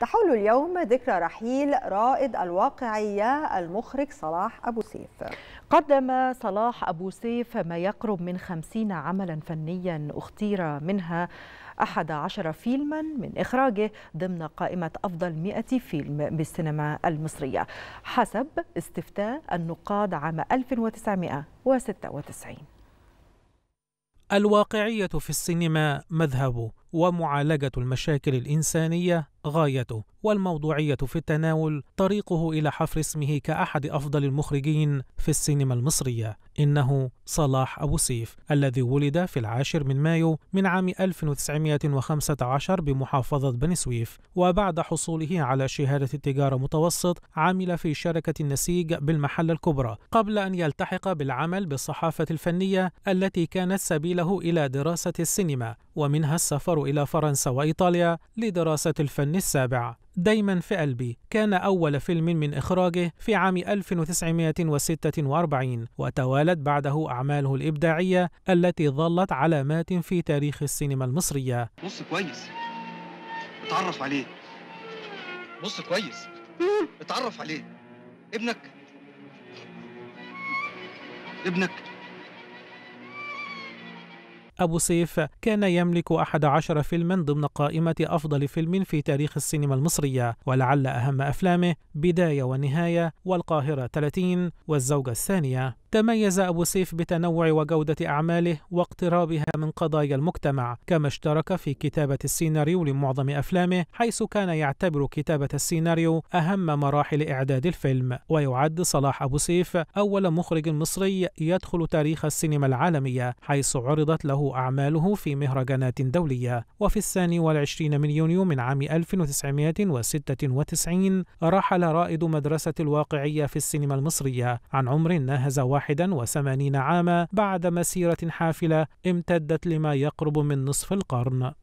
تحول اليوم ذكرى رحيل رائد الواقعية المخرج صلاح أبو سيف قدم صلاح أبو سيف ما يقرب من خمسين عملا فنيا اختير منها أحد عشر فيلما من إخراجه ضمن قائمة أفضل 100 فيلم بالسينما المصرية حسب استفتاء النقاد عام 1996 الواقعية في السينما مذهب ومعالجة المشاكل الإنسانية غايته والموضوعية في التناول طريقه إلى حفر اسمه كأحد أفضل المخرجين في السينما المصرية إنه صلاح أبو سيف الذي ولد في العاشر من مايو من عام 1915 بمحافظة بني سويف وبعد حصوله على شهادة التجارة متوسط عمل في شركة النسيج بالمحل الكبرى قبل أن يلتحق بالعمل بالصحافة الفنية التي كانت سبيله إلى دراسة السينما ومنها السفر إلى فرنسا وإيطاليا لدراسة الفن الفن السابع دايما في قلبي كان أول فيلم من إخراجه في عام 1946 وتوالت بعده أعماله الإبداعية التي ظلت علامات في تاريخ السينما المصرية بص كويس اتعرف عليه بص كويس اتعرف عليه ابنك ابنك أبو سيف كان يملك أحد عشر فيلما ضمن قائمة أفضل فيلم في تاريخ السينما المصرية ولعل أهم أفلامه بداية ونهاية والقاهرة 30 والزوجة الثانية تميز أبو سيف بتنوع وجودة أعماله واقترابها من قضايا المجتمع كما اشترك في كتابة السيناريو لمعظم أفلامه حيث كان يعتبر كتابة السيناريو أهم مراحل إعداد الفيلم ويعد صلاح أبو سيف أول مخرج مصري يدخل تاريخ السينما العالمية حيث عرضت له أعماله في مهرجانات دولية وفي الثاني والعشرين من يونيو من عام 1996 رحل رائد مدرسة الواقعية في السينما المصرية عن عمر ناهز 81 عاما بعد مسيرة حافلة امتدت لما يقرب من نصف القرن